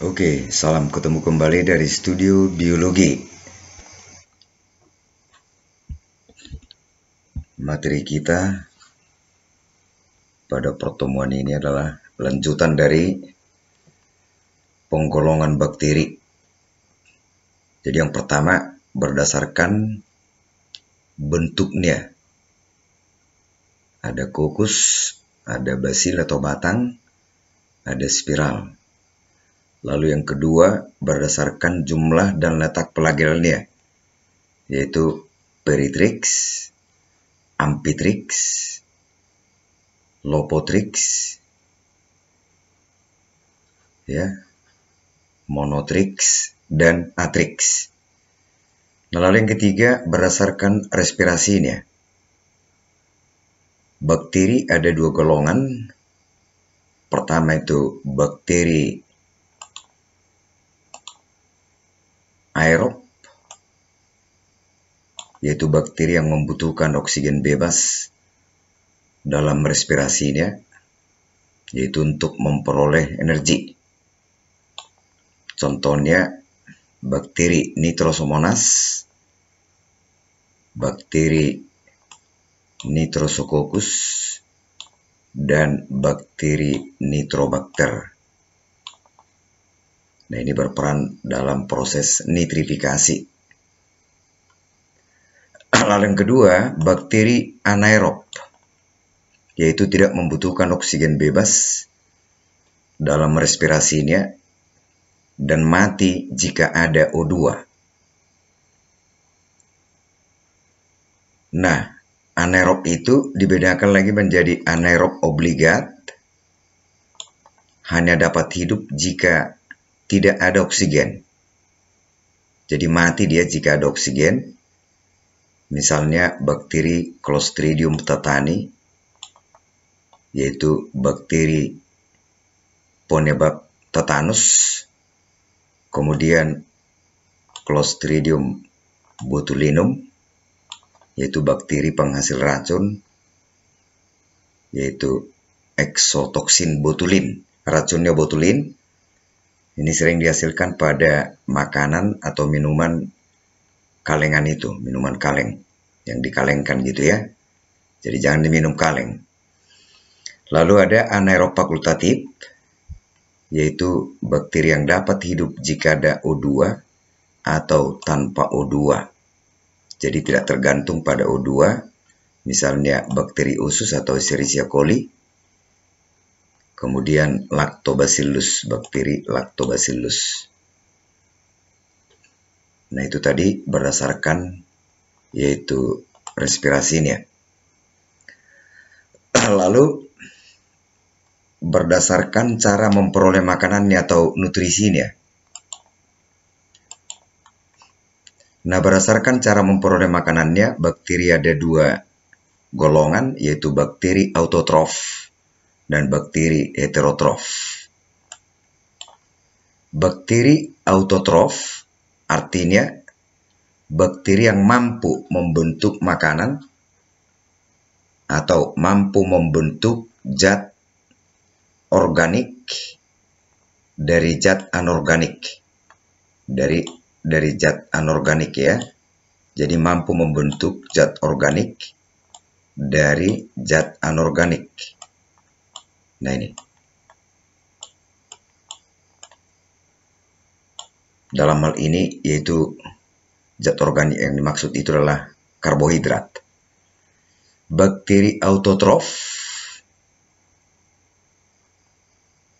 Oke, salam ketemu kembali dari studio biologi. Materi kita pada pertemuan ini adalah lanjutan dari penggolongan bakteri. Jadi yang pertama berdasarkan bentuknya. Ada kokus, ada basil atau batang, ada spiral. Lalu yang kedua berdasarkan jumlah dan letak pelagelnya, yaitu peritrix, ampitrix, lopotrix, ya, monotrix dan atrix. Nah, lalu yang ketiga berdasarkan respirasinya. Bakteri ada dua golongan. Pertama itu bakteri aerob yaitu bakteri yang membutuhkan oksigen bebas dalam respirasinya yaitu untuk memperoleh energi. Contohnya bakteri nitrosomonas, bakteri nitrosococcus, dan bakteri Nitrobacter. Nah, ini berperan dalam proses nitrifikasi. Lalu yang kedua, bakteri anaerob, yaitu tidak membutuhkan oksigen bebas dalam respirasinya dan mati jika ada O2. Nah, anaerob itu dibedakan lagi menjadi anaerob obligat, hanya dapat hidup jika tidak ada oksigen. Jadi mati dia jika ada oksigen. Misalnya bakteri Clostridium tetani, yaitu bakteri penyebab tetanus, kemudian Clostridium botulinum, yaitu bakteri penghasil racun, yaitu eksotoksin botulin. Racunnya botulin, ini sering dihasilkan pada makanan atau minuman kalengan itu, minuman kaleng yang dikalengkan gitu ya. Jadi jangan diminum kaleng. Lalu ada anaerob fakultatif, yaitu bakteri yang dapat hidup jika ada O2 atau tanpa O2. Jadi tidak tergantung pada O2, misalnya bakteri usus atau Escherichia coli, kemudian lactobacillus, bakteri lactobacillus. Nah, itu tadi berdasarkan yaitu respirasinya. Lalu berdasarkan cara memperoleh makanannya atau nutrisinya. Nah, berdasarkan cara memperoleh makanannya, bakteri ada dua golongan, yaitu bakteri autotrof dan bakteri heterotrof. Bakteri autotrof artinya bakteri yang mampu membentuk makanan atau mampu membentuk zat organik dari zat anorganik. Dari dari zat anorganik ya. Jadi mampu membentuk zat organik dari zat anorganik. Nah ini. Dalam hal ini yaitu zat organik yang dimaksud itu adalah karbohidrat. Bakteri autotrof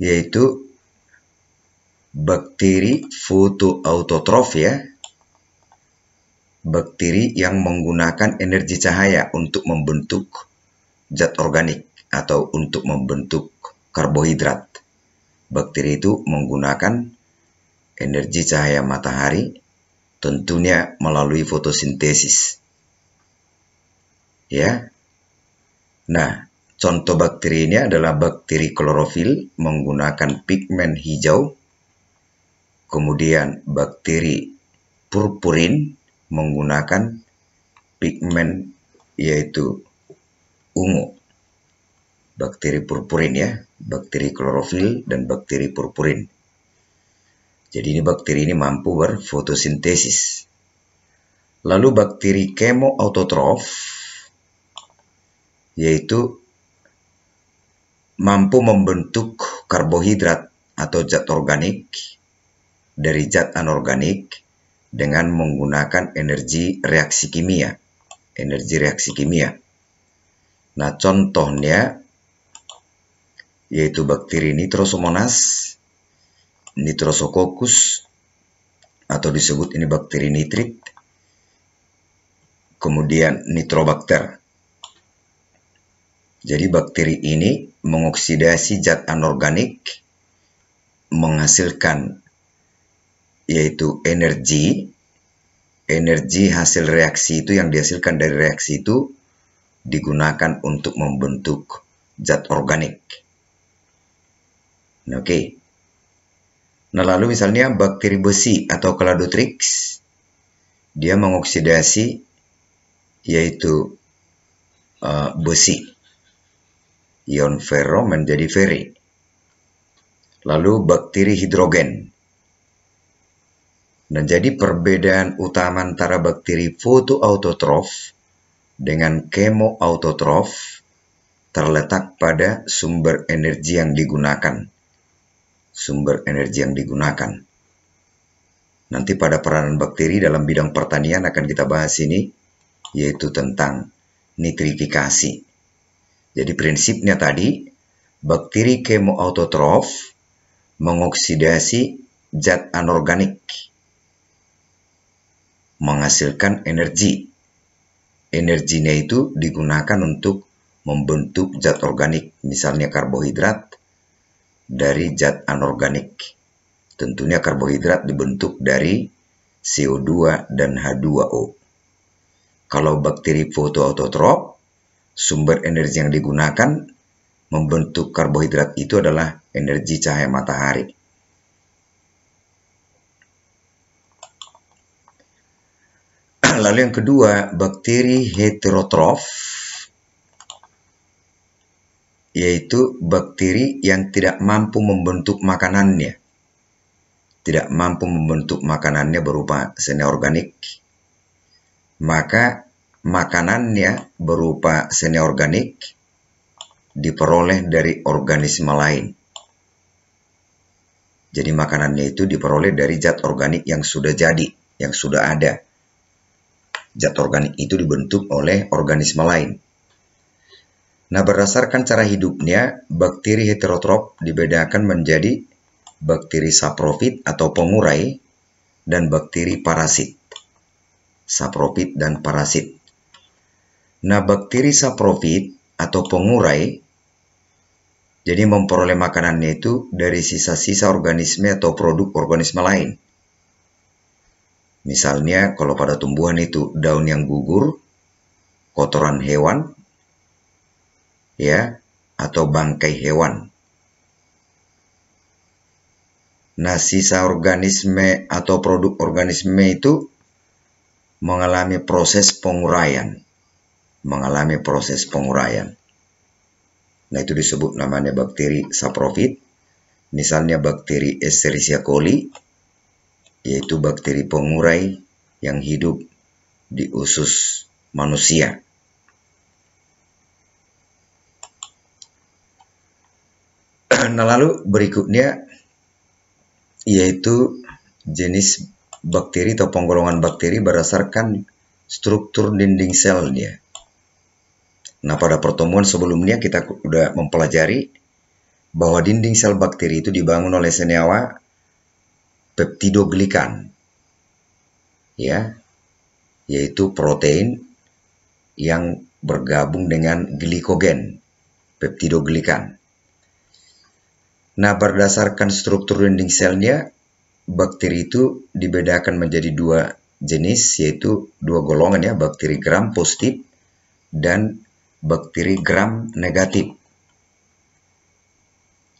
yaitu bakteri fotoautotrof ya. Bakteri yang menggunakan energi cahaya untuk membentuk zat organik atau untuk membentuk karbohidrat. Bakteri itu menggunakan energi cahaya matahari tentunya melalui fotosintesis. Ya. Nah, contoh bakteri ini adalah bakteri klorofil menggunakan pigmen hijau. Kemudian bakteri purpurin menggunakan pigmen yaitu ungu bakteri purpurin ya, bakteri klorofil dan bakteri purpurin. Jadi ini bakteri ini mampu berfotosintesis. Lalu bakteri kemoautotrof yaitu mampu membentuk karbohidrat atau zat organik dari zat anorganik dengan menggunakan energi reaksi kimia. Energi reaksi kimia. Nah, contohnya yaitu bakteri nitrosomonas, nitrosococcus, atau disebut ini bakteri nitrit, kemudian nitrobakter. Jadi bakteri ini mengoksidasi zat anorganik, menghasilkan yaitu energi. Energi hasil reaksi itu yang dihasilkan dari reaksi itu digunakan untuk membentuk zat organik. Oke. Okay. Nah, lalu misalnya bakteri besi atau kladotrix, dia mengoksidasi yaitu uh, besi. Ion ferro menjadi ferri. Lalu bakteri hidrogen. Nah, jadi perbedaan utama antara bakteri fotoautotrof dengan kemoautotrof terletak pada sumber energi yang digunakan sumber energi yang digunakan. Nanti pada peranan bakteri dalam bidang pertanian akan kita bahas ini, yaitu tentang nitrifikasi. Jadi prinsipnya tadi, bakteri kemoautotrof mengoksidasi zat anorganik, menghasilkan energi. Energinya itu digunakan untuk membentuk zat organik, misalnya karbohidrat, dari zat anorganik. Tentunya karbohidrat dibentuk dari CO2 dan H2O. Kalau bakteri fotoautotrop, sumber energi yang digunakan membentuk karbohidrat itu adalah energi cahaya matahari. Lalu yang kedua, bakteri heterotrof yaitu bakteri yang tidak mampu membentuk makanannya. Tidak mampu membentuk makanannya berupa seni organik. Maka makanannya berupa seni organik diperoleh dari organisme lain. Jadi makanannya itu diperoleh dari zat organik yang sudah jadi, yang sudah ada. Zat organik itu dibentuk oleh organisme lain. Nah, berdasarkan cara hidupnya, bakteri heterotrop dibedakan menjadi bakteri saprofit atau pengurai dan bakteri parasit. Saprofit dan parasit. Nah, bakteri saprofit atau pengurai jadi memperoleh makanannya itu dari sisa-sisa organisme atau produk organisme lain. Misalnya kalau pada tumbuhan itu daun yang gugur, kotoran hewan, ya atau bangkai hewan. Nah, sisa organisme atau produk organisme itu mengalami proses penguraian. Mengalami proses penguraian. Nah, itu disebut namanya bakteri saprofit. Misalnya bakteri Escherichia coli, yaitu bakteri pengurai yang hidup di usus manusia. nah lalu berikutnya yaitu jenis bakteri atau penggolongan bakteri berdasarkan struktur dinding selnya. Nah, pada pertemuan sebelumnya kita sudah mempelajari bahwa dinding sel bakteri itu dibangun oleh senyawa peptidoglikan. Ya, yaitu protein yang bergabung dengan glikogen, peptidoglikan. Nah, berdasarkan struktur dinding selnya, bakteri itu dibedakan menjadi dua jenis, yaitu dua golongan ya, bakteri gram positif dan bakteri gram negatif.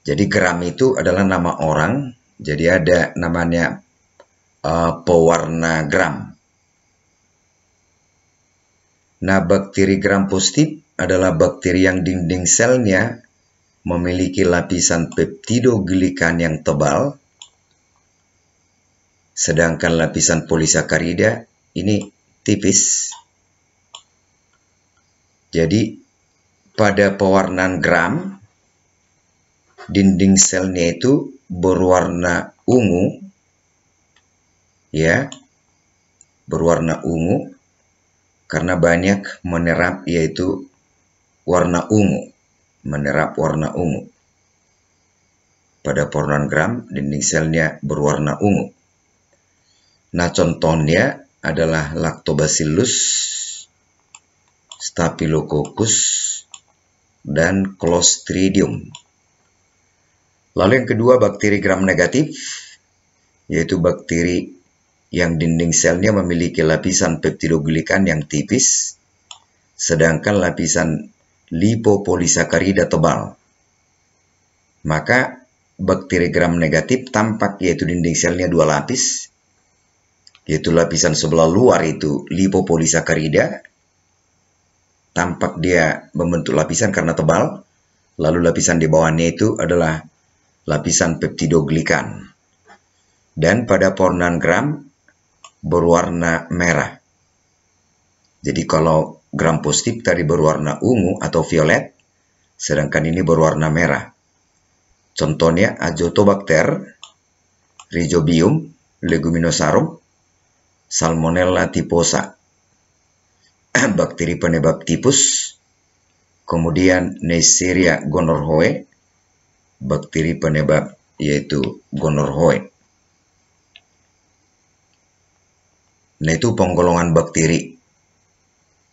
Jadi gram itu adalah nama orang, jadi ada namanya uh, pewarna gram. Nah, bakteri gram positif adalah bakteri yang dinding selnya memiliki lapisan peptidoglikan yang tebal, sedangkan lapisan polisakarida ini tipis. Jadi, pada pewarnaan gram, dinding selnya itu berwarna ungu, ya, berwarna ungu, karena banyak menerap yaitu warna ungu menyerap warna ungu. Pada pornogram, dinding selnya berwarna ungu. Nah, contohnya adalah Lactobacillus, Staphylococcus, dan Clostridium. Lalu yang kedua, bakteri gram negatif, yaitu bakteri yang dinding selnya memiliki lapisan peptidoglikan yang tipis, sedangkan lapisan lipopolisakarida tebal. Maka bakteri gram negatif tampak yaitu dinding selnya dua lapis, yaitu lapisan sebelah luar itu lipopolisakarida, tampak dia membentuk lapisan karena tebal, lalu lapisan di bawahnya itu adalah lapisan peptidoglikan. Dan pada pornan gram berwarna merah. Jadi kalau Gram positif tadi berwarna ungu atau violet, sedangkan ini berwarna merah. Contohnya Azotobacter, Rhizobium, Leguminosarum, Salmonella typhosa, bakteri penyebab tipus, kemudian Neisseria gonorrhoeae, bakteri penyebab yaitu gonorrhoeae. Nah itu penggolongan bakteri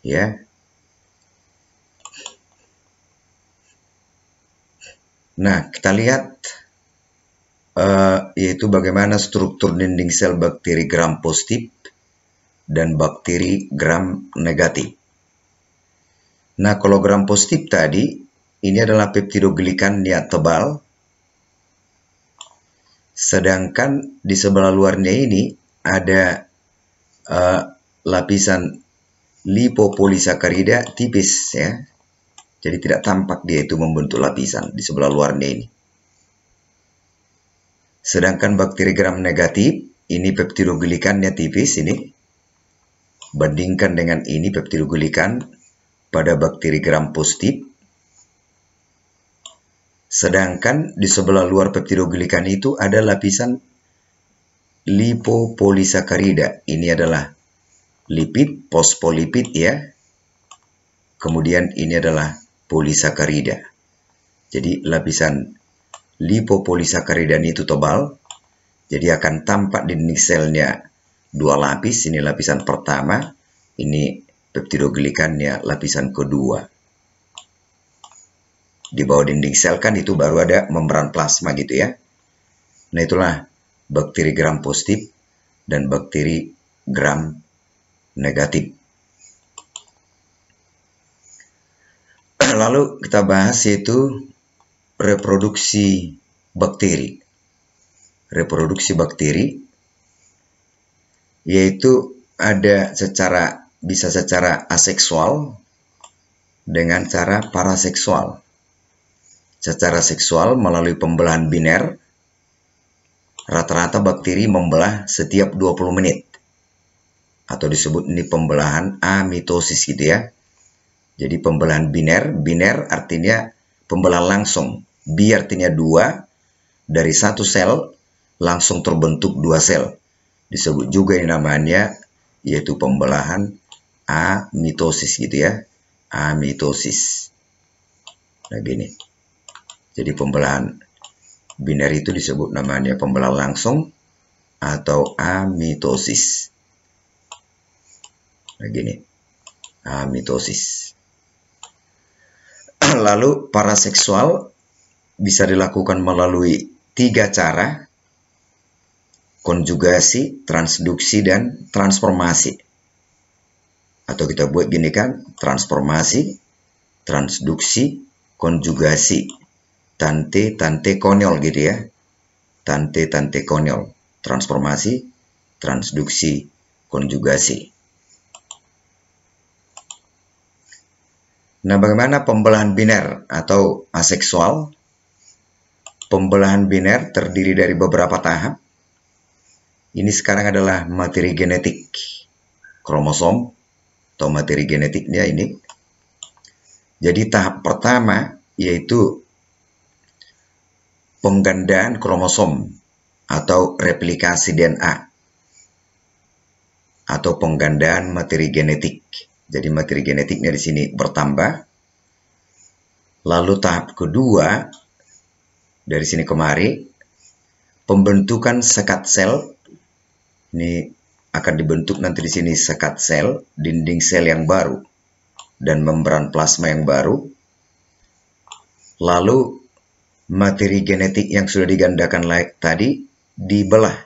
ya nah kita lihat uh, yaitu bagaimana struktur dinding sel bakteri gram positif dan bakteri gram negatif nah kalau gram positif tadi ini adalah peptidoglikan niat tebal sedangkan di sebelah luarnya ini ada uh, lapisan lipopolisakarida tipis ya. Jadi tidak tampak dia itu membentuk lapisan di sebelah luarnya ini. Sedangkan bakteri gram negatif, ini peptidoglikannya tipis ini. Bandingkan dengan ini peptidoglikan pada bakteri gram positif. Sedangkan di sebelah luar peptidoglikan itu ada lapisan lipopolisakarida. Ini adalah lipid, fosfolipid ya. Kemudian ini adalah polisakarida. Jadi lapisan lipopolisakaridan itu tebal. Jadi akan tampak di dinding selnya dua lapis. Ini lapisan pertama, ini peptidoglikannya lapisan kedua. Di bawah dinding sel kan itu baru ada membran plasma gitu ya. Nah itulah bakteri gram positif dan bakteri gram negatif. Lalu kita bahas yaitu reproduksi bakteri. Reproduksi bakteri yaitu ada secara bisa secara aseksual dengan cara paraseksual. Secara seksual melalui pembelahan biner, rata-rata bakteri membelah setiap 20 menit atau disebut ini pembelahan amitosis gitu ya. Jadi pembelahan biner, biner artinya pembelahan langsung. Bi artinya dua, dari satu sel langsung terbentuk dua sel. Disebut juga ini namanya yaitu pembelahan amitosis gitu ya. Amitosis. Nah gini. Jadi pembelahan biner itu disebut namanya pembelahan langsung atau amitosis. Begini nah, mitosis lalu paraseksual bisa dilakukan melalui tiga cara konjugasi, transduksi, dan transformasi. Atau kita buat gini kan, transformasi, transduksi, konjugasi. Tante-tante konyol gitu ya. Tante-tante konyol. Transformasi, transduksi, konjugasi. Nah, bagaimana pembelahan biner atau aseksual? Pembelahan biner terdiri dari beberapa tahap. Ini sekarang adalah materi genetik, kromosom, atau materi genetiknya ini. Jadi tahap pertama yaitu penggandaan kromosom atau replikasi DNA atau penggandaan materi genetik. Jadi materi genetiknya di sini bertambah. Lalu tahap kedua dari sini kemari pembentukan sekat sel ini akan dibentuk nanti di sini sekat sel, dinding sel yang baru dan membran plasma yang baru. Lalu materi genetik yang sudah digandakan tadi dibelah.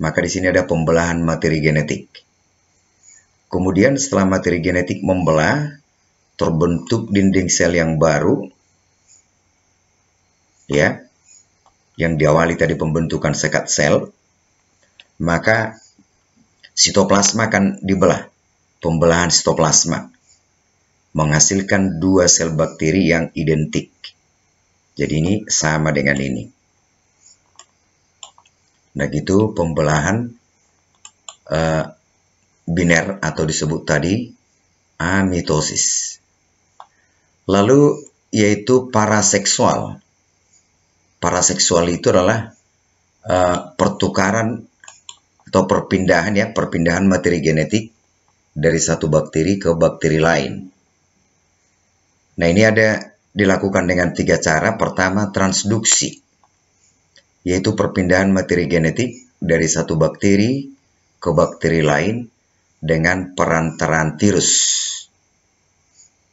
Maka di sini ada pembelahan materi genetik. Kemudian setelah materi genetik membelah, terbentuk dinding sel yang baru, ya, yang diawali tadi pembentukan sekat sel, maka sitoplasma akan dibelah. Pembelahan sitoplasma menghasilkan dua sel bakteri yang identik. Jadi ini sama dengan ini. Nah gitu pembelahan uh, biner atau disebut tadi amitosis. Lalu yaitu paraseksual. Paraseksual itu adalah uh, pertukaran atau perpindahan ya, perpindahan materi genetik dari satu bakteri ke bakteri lain. Nah, ini ada dilakukan dengan tiga cara. Pertama, transduksi, yaitu perpindahan materi genetik dari satu bakteri ke bakteri lain dengan perantaran virus.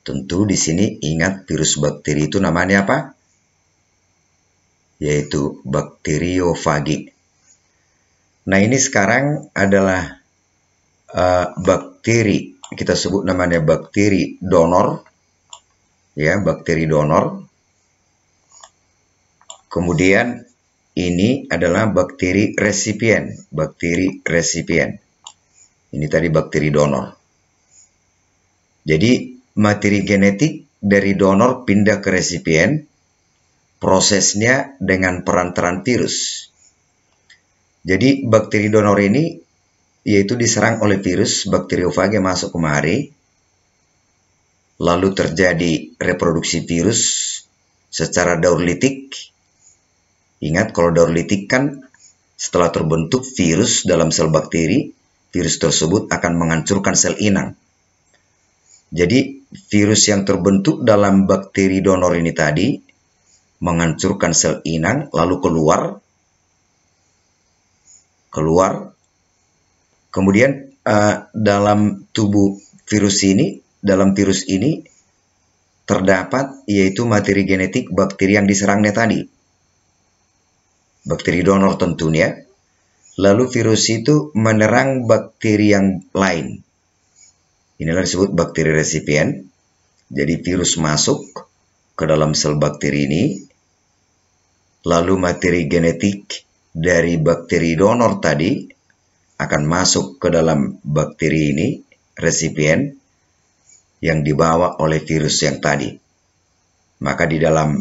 Tentu di sini ingat virus bakteri itu namanya apa? Yaitu bakteriofagi. Nah ini sekarang adalah uh, bakteri kita sebut namanya bakteri donor ya bakteri donor kemudian ini adalah bakteri resipien bakteri resipien ini tadi bakteri donor. Jadi materi genetik dari donor pindah ke resipien, prosesnya dengan perantaran virus. Jadi bakteri donor ini yaitu diserang oleh virus bakteriofage masuk kemari, lalu terjadi reproduksi virus secara daur Ingat kalau daur kan setelah terbentuk virus dalam sel bakteri, virus tersebut akan menghancurkan sel inang. Jadi, virus yang terbentuk dalam bakteri donor ini tadi menghancurkan sel inang, lalu keluar, keluar. Kemudian uh, dalam tubuh virus ini, dalam virus ini terdapat yaitu materi genetik bakteri yang diserangnya tadi. Bakteri donor tentunya, Lalu virus itu menerang bakteri yang lain. Inilah disebut bakteri resipien. Jadi virus masuk ke dalam sel bakteri ini. Lalu materi genetik dari bakteri donor tadi akan masuk ke dalam bakteri ini, resipien, yang dibawa oleh virus yang tadi. Maka di dalam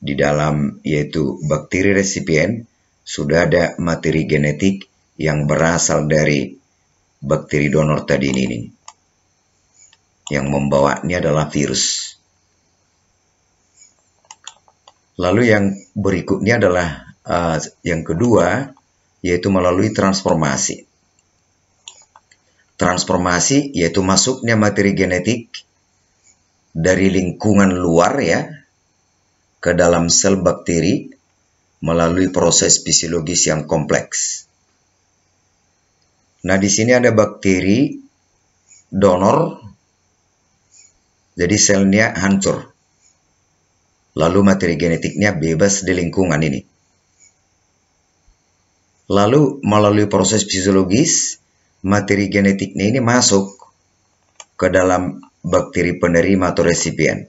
di dalam yaitu bakteri resipien sudah ada materi genetik yang berasal dari bakteri donor tadi ini. Yang membawanya adalah virus. Lalu yang berikutnya adalah uh, yang kedua, yaitu melalui transformasi. Transformasi yaitu masuknya materi genetik dari lingkungan luar ya ke dalam sel bakteri melalui proses fisiologis yang kompleks. Nah, di sini ada bakteri donor, jadi selnya hancur. Lalu materi genetiknya bebas di lingkungan ini. Lalu melalui proses fisiologis, materi genetiknya ini masuk ke dalam bakteri penerima atau resipien.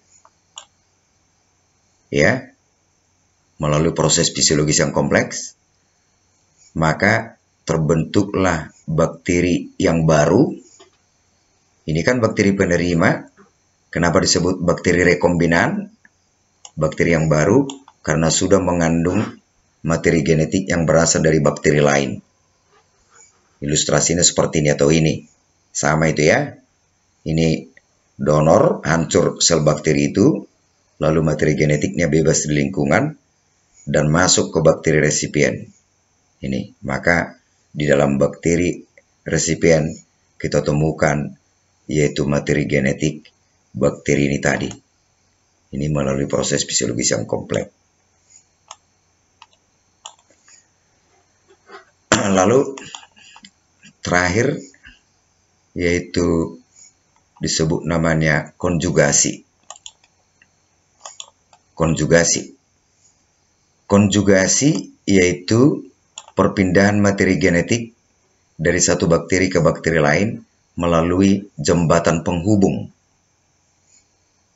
Ya, melalui proses fisiologis yang kompleks, maka terbentuklah bakteri yang baru. Ini kan bakteri penerima. Kenapa disebut bakteri rekombinan? Bakteri yang baru karena sudah mengandung materi genetik yang berasal dari bakteri lain. Ilustrasinya seperti ini atau ini. Sama itu ya. Ini donor hancur sel bakteri itu, lalu materi genetiknya bebas di lingkungan, dan masuk ke bakteri resipien. Ini, maka di dalam bakteri resipien kita temukan yaitu materi genetik bakteri ini tadi. Ini melalui proses fisiologis yang kompleks. Lalu terakhir yaitu disebut namanya konjugasi. Konjugasi Konjugasi yaitu perpindahan materi genetik dari satu bakteri ke bakteri lain melalui jembatan penghubung.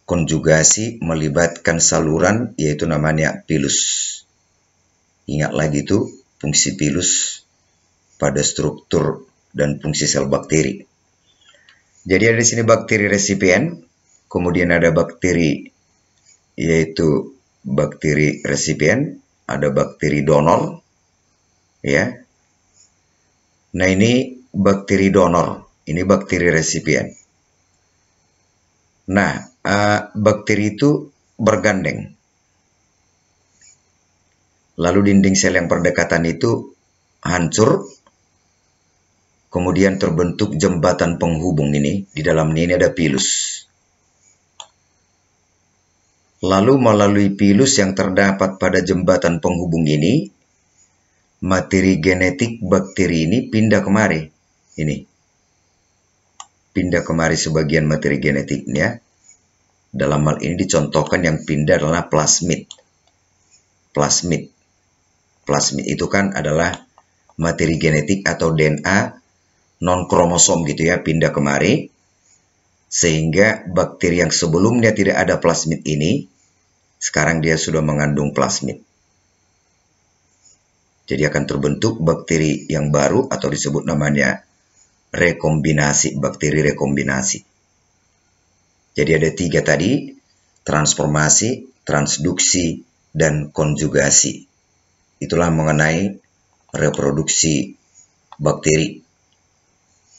Konjugasi melibatkan saluran yaitu namanya pilus. Ingat lagi itu fungsi pilus pada struktur dan fungsi sel bakteri. Jadi ada di sini bakteri resipien, kemudian ada bakteri yaitu bakteri resipien, ada bakteri donor ya. Nah, ini bakteri donor, ini bakteri resipien. Nah, uh, bakteri itu bergandeng. Lalu dinding sel yang perdekatan itu hancur. Kemudian terbentuk jembatan penghubung ini. Di dalam ini ada pilus. Lalu melalui pilus yang terdapat pada jembatan penghubung ini, materi genetik bakteri ini pindah kemari. Ini. Pindah kemari sebagian materi genetiknya. Dalam hal ini dicontohkan yang pindah adalah plasmid. Plasmid. Plasmid itu kan adalah materi genetik atau DNA non kromosom gitu ya pindah kemari sehingga bakteri yang sebelumnya tidak ada plasmid ini sekarang dia sudah mengandung plasmid. Jadi akan terbentuk bakteri yang baru atau disebut namanya rekombinasi, bakteri rekombinasi. Jadi ada tiga tadi, transformasi, transduksi, dan konjugasi. Itulah mengenai reproduksi bakteri.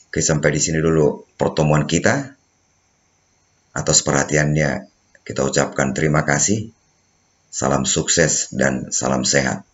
Oke, sampai di sini dulu pertemuan kita atas perhatiannya kita ucapkan terima kasih, salam sukses, dan salam sehat.